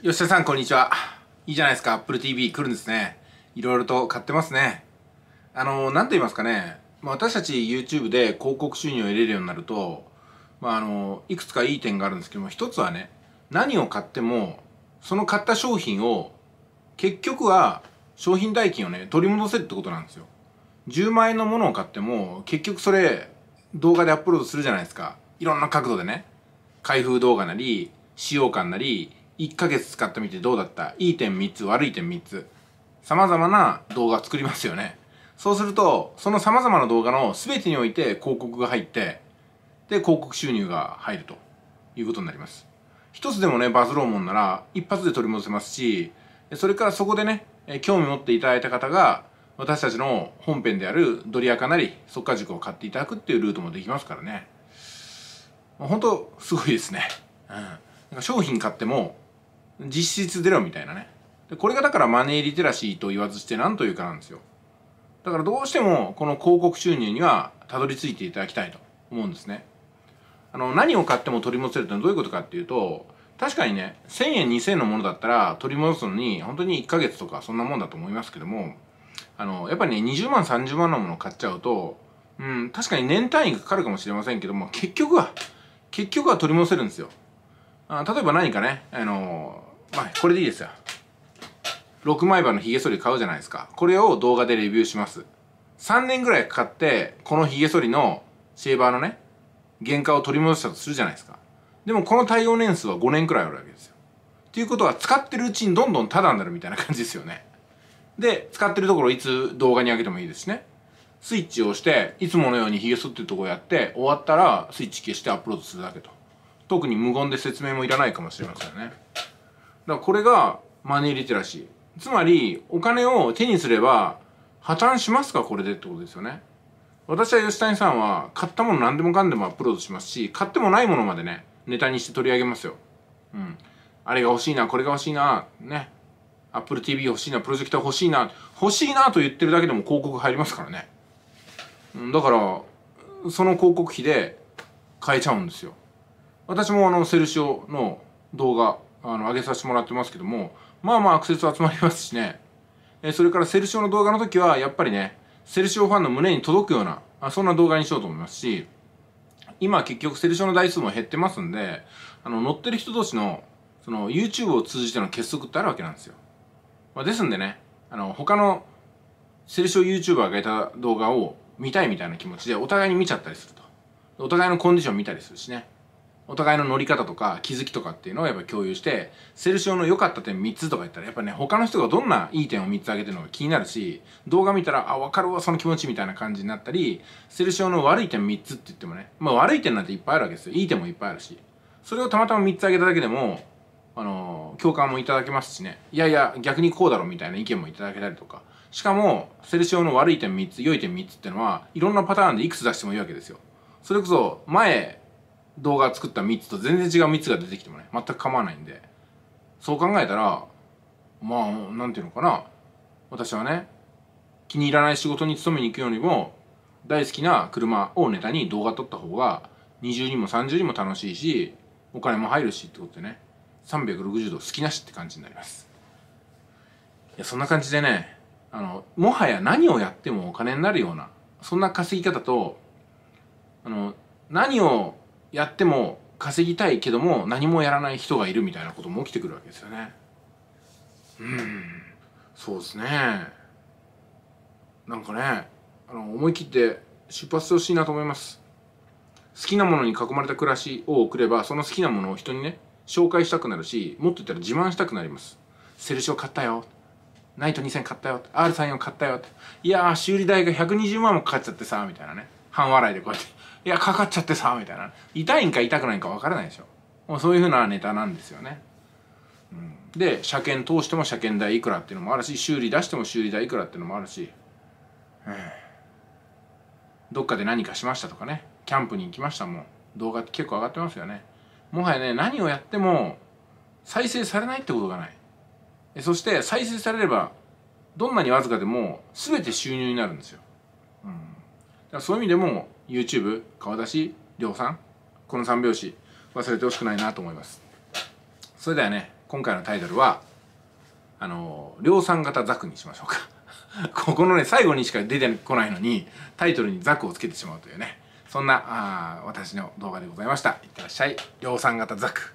吉田さん、こんにちは。いいじゃないですか、Apple TV 来るんですね。いろいろと買ってますね。あの、なんと言いますかね、まあ、私たち YouTube で広告収入を得れるようになると、まあ、あの、いくつかいい点があるんですけども、一つはね、何を買っても、その買った商品を、結局は商品代金をね、取り戻せるってことなんですよ。10万円のものを買っても、結局それ、動画でアップロードするじゃないですか。いろんな角度でね。開封動画なり、使用感なり、1ヶ月使ってみてどうだったいい点3つ、悪い点3つ。様々な動画作りますよね。そうすると、その様々な動画の全てにおいて広告が入って、で、広告収入が入るということになります。一つでもね、バズろうもんなら、一発で取り戻せますし、それからそこでね、興味持っていただいた方が、私たちの本編であるドリアカなり、速化塾を買っていただくっていうルートもできますからね。本当すごいですね。うん。なんか商品買っても、実質ゼロみたいなねでこれがだからマネーリテラシーと言わずして何というかなんですよだからどうしてもこの広告収入にはたどり着いていただきたいと思うんですねあの何を買っても取り戻せるってのはどういうことかっていうと確かにね1000円2000円のものだったら取り戻すのに本当に1ヶ月とかそんなもんだと思いますけどもあのやっぱりね20万30万のものを買っちゃうとうん確かに年単位がかかるかもしれませんけども結局は結局は取り戻せるんですよあ例えば何かねあのまあ、これでいいですよ。6枚刃のヒゲ剃り買うじゃないですか。これを動画でレビューします。3年ぐらいかかって、このヒゲ剃りのシェーバーのね、原価を取り戻したとするじゃないですか。でもこの対応年数は5年くらいあるわけですよ。っていうことは使ってるうちにどんどんタダになるみたいな感じですよね。で、使ってるところいつ動画に上げてもいいですしね。スイッチを押して、いつものようにヒゲ剃ってるとこやって、終わったらスイッチ消してアップロードするだけと。特に無言で説明もいらないかもしれませんね。だからこれがマネーリテラシー。つまり、お金を手にすれば、破綻しますかこれでってことですよね。私は吉谷さんは、買ったもの何でもかんでもアップロードしますし、買ってもないものまでね、ネタにして取り上げますよ。うん。あれが欲しいな、これが欲しいな、ね。Apple TV 欲しいな、プロジェクター欲しいな、欲しいなと言ってるだけでも広告入りますからね。うん、だから、その広告費で買えちゃうんですよ。私もあの、セルシオの動画あの上げさせてもらってますけどもまあまあアクセス集まりますしね、えそれからセルシオの動画の時はやっぱりねセルシオファンの胸に届くようなあそんな動画にしようと思いますし今結局セルシオの台数も減ってますんであの乗ってる人同士のその YouTube を通じての結束ってあるわけなんですよ、まあ、ですんでねあの他のセルシオ YouTuber がいた動画を見たいみたいな気持ちでお互いに見ちゃったりするとお互いのコンディション見たりするしねお互いの乗り方とか気づきとかっていうのをやっぱ共有してセルシオの良かった点3つとか言ったらやっぱね他の人がどんないい点を3つ挙げてるのが気になるし動画見たらあわかるわその気持ちみたいな感じになったりセルシオの悪い点3つって言ってもねまあ悪い点なんていっぱいあるわけですよいい点もいっぱいあるしそれをたまたま3つ挙げただけでもあのー、共感もいただけますしねいやいや逆にこうだろみたいな意見もいただけたりとかしかもセルシオの悪い点3つ良い点3つってのはいろんなパターンでいくつ出してもいいわけですよそれこそ前動画作った3つと全然違う3つが出てきてもね全く構わないんでそう考えたらまあ何て言うのかな私はね気に入らない仕事に勤めに行くよりも大好きな車をネタに動画撮った方が20にも30にも楽しいしお金も入るしってことでね360度好きなしって感じになりますいやそんな感じでねあのもはや何をやってもお金になるようなそんな稼ぎ方とあの何をやっても稼ぎたいけども何もやらない人がいるみたいなことも起きてくるわけですよねうんそうですねなんかねあの思い切って出発してほしいなと思います好きなものに囲まれた暮らしを送ればその好きなものを人にね紹介したくなるしもっと言ったら自慢したくなりますセルシオ買ったよナイト2000買ったよ R34 買ったよいやー修理代が120万もかかっちゃってさみたいなね半笑いでこうやっていや、かかっちゃってさ、みたいな。痛いんか痛くないんか分からないでしょ。もうそういうふうなネタなんですよね。うん、で、車検通しても車検代いくらっていうのもあるし、修理出しても修理代いくらっていうのもあるし、うん、どっかで何かしましたとかね、キャンプに行きましたもん。動画って結構上がってますよね。もはやね、何をやっても再生されないってことがない。そして再生されれば、どんなにわずかでも全て収入になるんですよ。そういう意味でも YouTube 顔出し量産この3拍子忘れてほしくないなと思いますそれではね今回のタイトルはあの量産型ザクにしましょうか ここのね最後にしか出てこないのにタイトルにザクをつけてしまうというねそんなあ私の動画でございましたいってらっしゃい量産型ザク